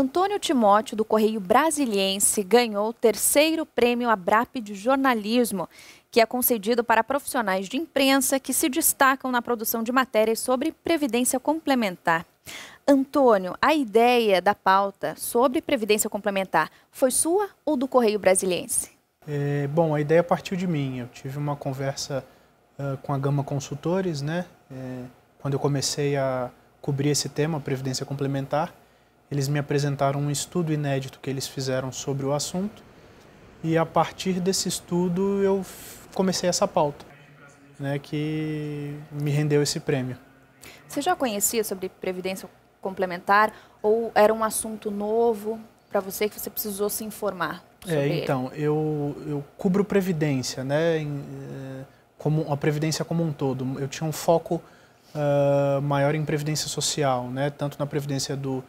Antônio Timóteo, do Correio Brasiliense, ganhou o terceiro prêmio Abrap de Jornalismo, que é concedido para profissionais de imprensa que se destacam na produção de matérias sobre previdência complementar. Antônio, a ideia da pauta sobre previdência complementar foi sua ou do Correio Brasiliense? É, bom, a ideia partiu de mim. Eu tive uma conversa uh, com a Gama Consultores, né? É, quando eu comecei a cobrir esse tema, previdência complementar eles me apresentaram um estudo inédito que eles fizeram sobre o assunto e a partir desse estudo eu comecei essa pauta, né, que me rendeu esse prêmio. Você já conhecia sobre previdência complementar ou era um assunto novo para você que você precisou se informar? é, então ele? eu eu cubro previdência, né, em, eh, como a previdência como um todo. Eu tinha um foco uh, maior em previdência social, né, tanto na previdência do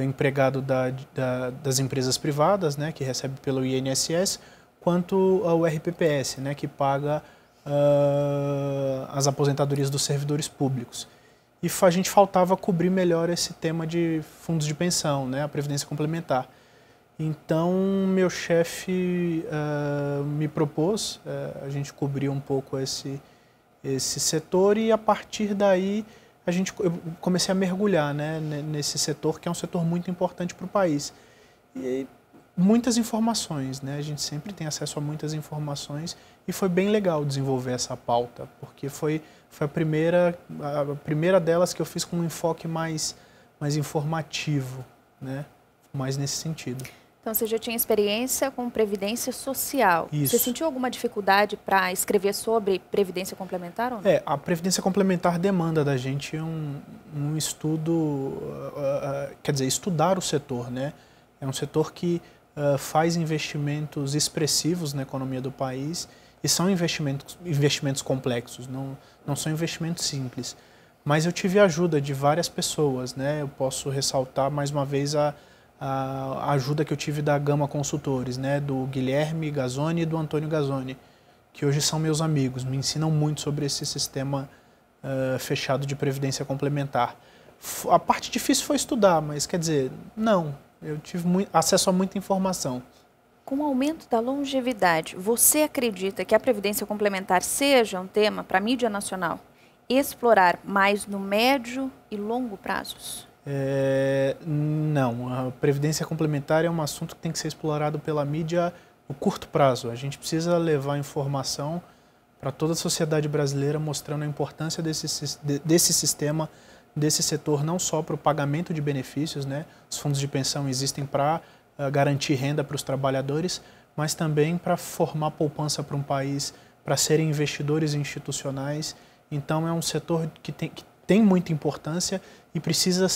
empregado da, da, das empresas privadas, né, que recebe pelo INSS, quanto ao RPPS, né, que paga uh, as aposentadorias dos servidores públicos. E a gente faltava cobrir melhor esse tema de fundos de pensão, né, a previdência complementar. Então, meu chefe uh, me propôs uh, a gente cobrir um pouco esse, esse setor e, a partir daí, a gente eu comecei a mergulhar né, nesse setor que é um setor muito importante para o país e muitas informações né a gente sempre tem acesso a muitas informações e foi bem legal desenvolver essa pauta porque foi foi a primeira a primeira delas que eu fiz com um enfoque mais mais informativo né mais nesse sentido então você já tinha experiência com previdência social. Isso. Você sentiu alguma dificuldade para escrever sobre previdência complementar ou não? É, a previdência complementar demanda da gente um, um estudo, uh, uh, quer dizer, estudar o setor, né? É um setor que uh, faz investimentos expressivos na economia do país e são investimentos, investimentos complexos, não, não são investimentos simples. Mas eu tive a ajuda de várias pessoas, né? Eu posso ressaltar mais uma vez a a ajuda que eu tive da Gama Consultores, né, do Guilherme Gazone e do Antônio Gazone, que hoje são meus amigos, me ensinam muito sobre esse sistema uh, fechado de previdência complementar. A parte difícil foi estudar, mas quer dizer, não, eu tive muito, acesso a muita informação. Com o aumento da longevidade, você acredita que a previdência complementar seja um tema para a mídia nacional explorar mais no médio e longo prazos? É, não, a previdência complementar é um assunto que tem que ser explorado pela mídia no curto prazo. A gente precisa levar informação para toda a sociedade brasileira mostrando a importância desse, desse sistema, desse setor, não só para o pagamento de benefícios, né? os fundos de pensão existem para eh, garantir renda para os trabalhadores, mas também para formar poupança para um país, para serem investidores institucionais. Então é um setor que tem, que tem muita importância e precisa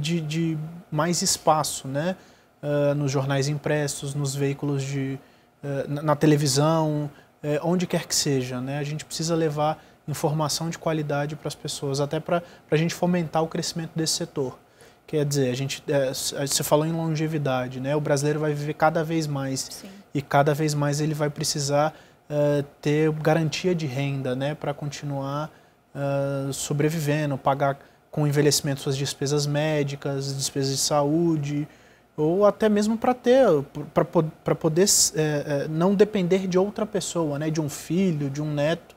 de, de mais espaço, né? Uh, nos jornais impressos, nos veículos de, uh, na, na, televisão, uh, onde quer que seja, né? A gente precisa levar informação de qualidade para as pessoas, até para a gente fomentar o crescimento desse setor. Quer dizer, a gente, eh, você falou em longevidade, né? O brasileiro vai viver cada vez mais Sim. e cada vez mais ele vai precisar eh, ter garantia de renda, né? Para continuar uh, sobrevivendo, pagar com envelhecimento suas despesas médicas, despesas de saúde, ou até mesmo para ter, para poder é, não depender de outra pessoa, né? de um filho, de um neto.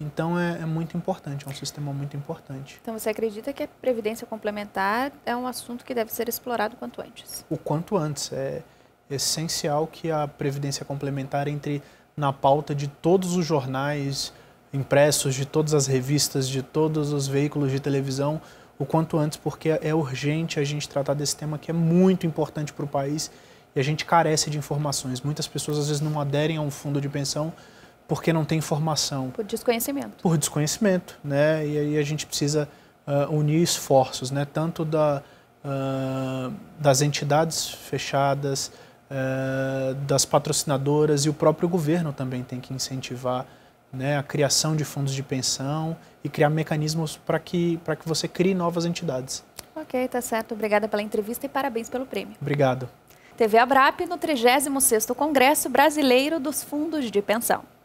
Então é, é, muito importante, é um sistema muito importante. Então você acredita que a previdência complementar é um assunto que deve ser explorado o quanto antes? O quanto antes. É essencial que a previdência complementar entre na pauta de todos os jornais, impressos de todas as revistas, de todos os veículos de televisão, o quanto antes, porque é urgente a gente tratar desse tema que é muito importante para o país e a gente carece de informações. Muitas pessoas às vezes não aderem a um fundo de pensão porque não tem informação. Por desconhecimento. Por desconhecimento, né? E aí a gente precisa uh, unir esforços, né? Tanto da, uh, das entidades fechadas, uh, das patrocinadoras e o próprio governo também tem que incentivar né, a criação de fundos de pensão e criar mecanismos para que, que você crie novas entidades. Ok, tá certo. Obrigada pela entrevista e parabéns pelo prêmio. Obrigado. TV Abrap no 36º Congresso Brasileiro dos Fundos de Pensão.